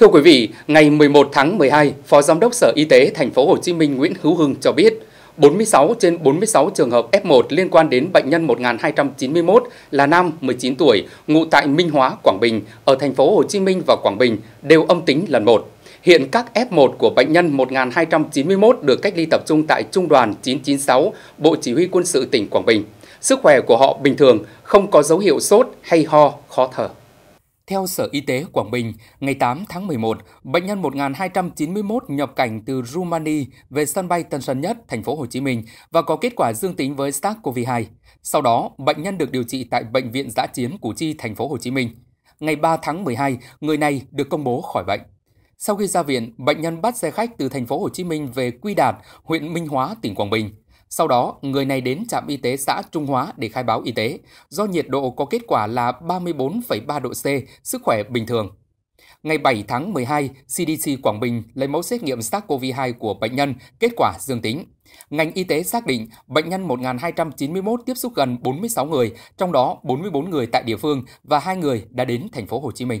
Thưa quý vị, ngày 11 tháng 12, Phó Giám đốc Sở Y tế Thành phố Hồ Chí Minh Nguyễn Hữu Hưng cho biết, 46 trên 46 trường hợp F1 liên quan đến bệnh nhân 1291 là nam 19 tuổi, ngụ tại Minh Hóa, Quảng Bình, ở thành phố Hồ Chí Minh và Quảng Bình đều âm tính lần một. Hiện các F1 của bệnh nhân 1291 được cách ly tập trung tại Trung đoàn 996, Bộ Chỉ huy Quân sự tỉnh Quảng Bình. Sức khỏe của họ bình thường, không có dấu hiệu sốt hay ho, khó thở. Theo Sở Y tế Quảng Bình, ngày 8 tháng 11, bệnh nhân 1291 nhập cảnh từ Rumani về sân bay Tân Sơn Nhất, thành phố Hồ Chí Minh và có kết quả dương tính với SARS-CoV-2. Sau đó, bệnh nhân được điều trị tại bệnh viện Giã chiến Củ Chi, thành phố Hồ Chí Minh. Ngày 3 tháng 12, người này được công bố khỏi bệnh. Sau khi ra viện, bệnh nhân bắt xe khách từ thành phố Hồ Chí Minh về Quy Đạt, huyện Minh Hóa, tỉnh Quảng Bình. Sau đó, người này đến trạm y tế xã Trung Hóa để khai báo y tế, do nhiệt độ có kết quả là 34,3 độ C, sức khỏe bình thường. Ngày 7 tháng 12, CDC Quảng Bình lấy mẫu xét nghiệm SARS-CoV-2 của bệnh nhân, kết quả dương tính. Ngành y tế xác định bệnh nhân 1.291 tiếp xúc gần 46 người, trong đó 44 người tại địa phương và 2 người đã đến thành phố Hồ Chí Minh.